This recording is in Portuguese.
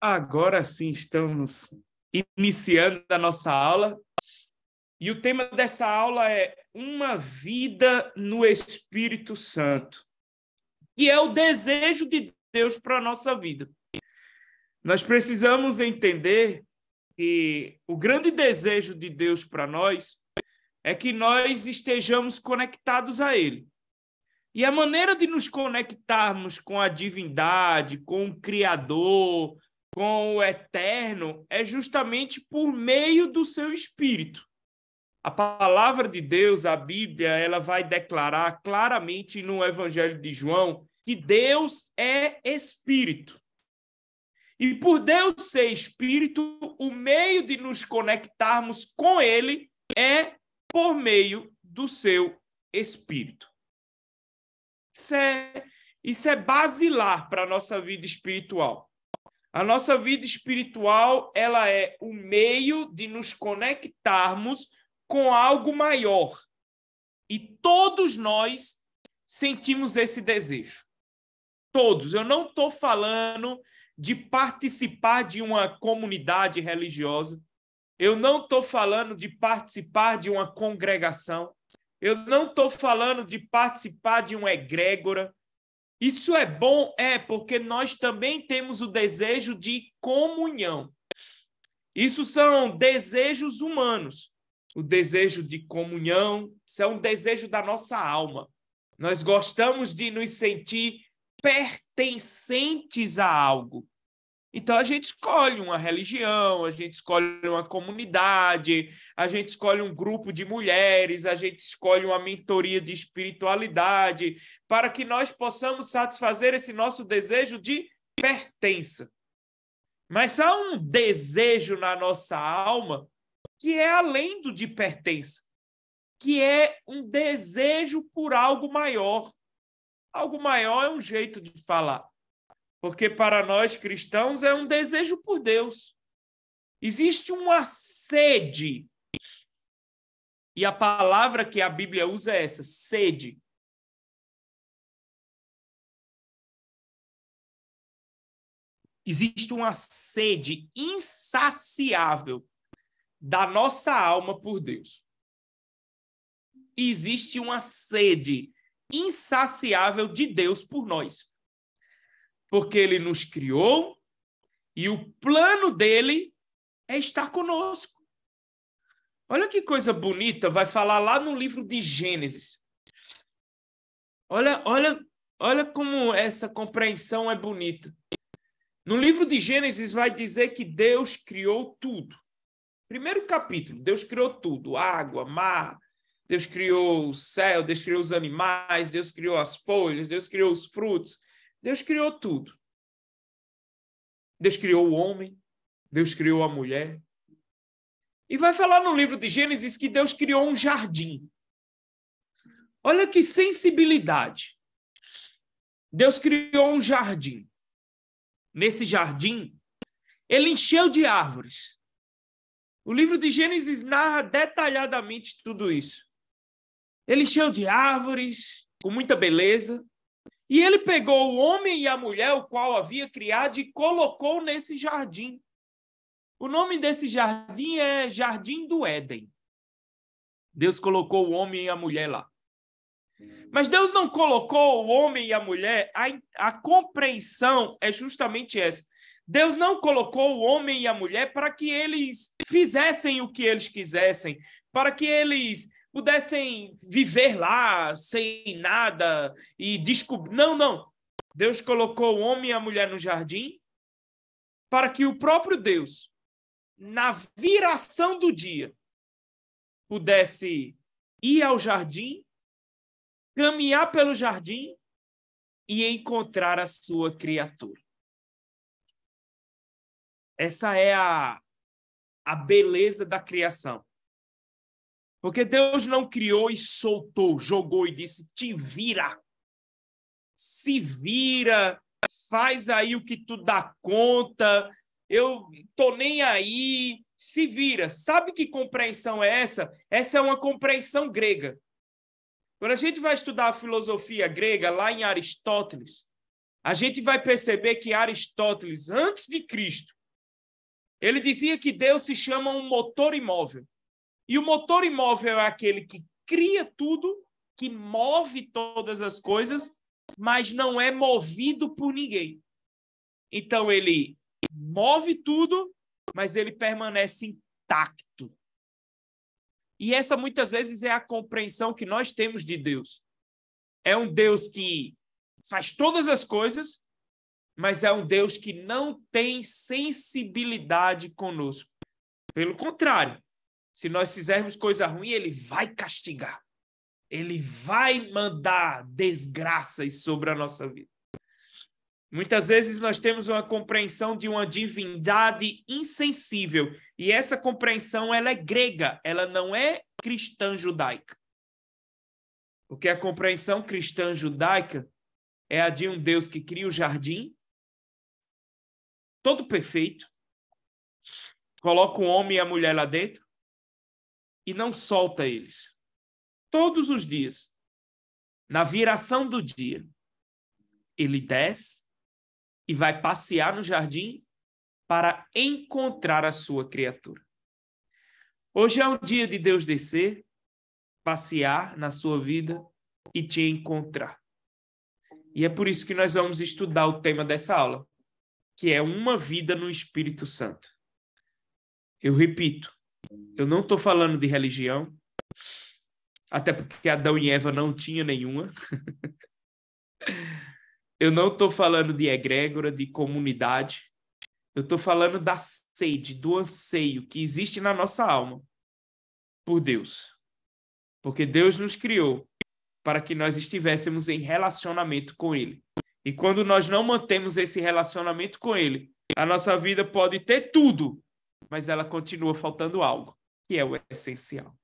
Agora sim estamos iniciando a nossa aula. E o tema dessa aula é Uma Vida no Espírito Santo, que é o desejo de Deus para a nossa vida. Nós precisamos entender que o grande desejo de Deus para nós é que nós estejamos conectados a Ele. E a maneira de nos conectarmos com a divindade, com o Criador, com o eterno é justamente por meio do seu espírito. A palavra de Deus, a Bíblia, ela vai declarar claramente no Evangelho de João que Deus é espírito. E por Deus ser espírito, o meio de nos conectarmos com ele é por meio do seu espírito. Isso é, isso é basilar para a nossa vida espiritual. A nossa vida espiritual, ela é o meio de nos conectarmos com algo maior. E todos nós sentimos esse desejo. Todos. Eu não estou falando de participar de uma comunidade religiosa. Eu não estou falando de participar de uma congregação. Eu não estou falando de participar de uma egrégora. Isso é bom? É, porque nós também temos o desejo de comunhão. Isso são desejos humanos. O desejo de comunhão, isso é um desejo da nossa alma. Nós gostamos de nos sentir pertencentes a algo. Então a gente escolhe uma religião, a gente escolhe uma comunidade, a gente escolhe um grupo de mulheres, a gente escolhe uma mentoria de espiritualidade, para que nós possamos satisfazer esse nosso desejo de pertença. Mas há um desejo na nossa alma que é além do de pertença, que é um desejo por algo maior. Algo maior é um jeito de falar. Porque para nós cristãos é um desejo por Deus. Existe uma sede. E a palavra que a Bíblia usa é essa, sede. Existe uma sede insaciável da nossa alma por Deus. Existe uma sede insaciável de Deus por nós porque ele nos criou e o plano dele é estar conosco. Olha que coisa bonita, vai falar lá no livro de Gênesis. Olha, olha, olha como essa compreensão é bonita. No livro de Gênesis vai dizer que Deus criou tudo. Primeiro capítulo, Deus criou tudo: água, mar, Deus criou o céu, Deus criou os animais, Deus criou as folhas, Deus criou os frutos, Deus criou tudo. Deus criou o homem, Deus criou a mulher. E vai falar no livro de Gênesis que Deus criou um jardim. Olha que sensibilidade. Deus criou um jardim. Nesse jardim, ele encheu de árvores. O livro de Gênesis narra detalhadamente tudo isso. Ele encheu de árvores, com muita beleza, e ele pegou o homem e a mulher, o qual havia criado, e colocou nesse jardim. O nome desse jardim é Jardim do Éden. Deus colocou o homem e a mulher lá. Mas Deus não colocou o homem e a mulher, a, a compreensão é justamente essa. Deus não colocou o homem e a mulher para que eles fizessem o que eles quisessem, para que eles pudessem viver lá sem nada e descobrir. Não, não. Deus colocou o homem e a mulher no jardim para que o próprio Deus, na viração do dia, pudesse ir ao jardim, caminhar pelo jardim e encontrar a sua criatura. Essa é a, a beleza da criação. Porque Deus não criou e soltou, jogou e disse: te vira, se vira, faz aí o que tu dá conta, eu tô nem aí, se vira. Sabe que compreensão é essa? Essa é uma compreensão grega. Quando a gente vai estudar a filosofia grega lá em Aristóteles, a gente vai perceber que Aristóteles, antes de Cristo, ele dizia que Deus se chama um motor imóvel. E o motor imóvel é aquele que cria tudo, que move todas as coisas, mas não é movido por ninguém. Então ele move tudo, mas ele permanece intacto. E essa muitas vezes é a compreensão que nós temos de Deus. É um Deus que faz todas as coisas, mas é um Deus que não tem sensibilidade conosco. Pelo contrário, se nós fizermos coisa ruim, ele vai castigar. Ele vai mandar desgraças sobre a nossa vida. Muitas vezes nós temos uma compreensão de uma divindade insensível, e essa compreensão ela é grega, ela não é cristã judaica. Porque é a compreensão cristã judaica é a de um Deus que cria o jardim, todo perfeito, coloca o homem e a mulher lá dentro, e não solta eles. Todos os dias, na viração do dia, ele desce e vai passear no jardim para encontrar a sua criatura. Hoje é um dia de Deus descer, passear na sua vida e te encontrar. E é por isso que nós vamos estudar o tema dessa aula, que é uma vida no Espírito Santo. Eu repito, eu não estou falando de religião, até porque Adão e Eva não tinham nenhuma. eu não estou falando de egrégora, de comunidade. Eu estou falando da sede, do anseio que existe na nossa alma por Deus. Porque Deus nos criou para que nós estivéssemos em relacionamento com Ele. E quando nós não mantemos esse relacionamento com Ele, a nossa vida pode ter tudo, mas ela continua faltando algo que é o essencial.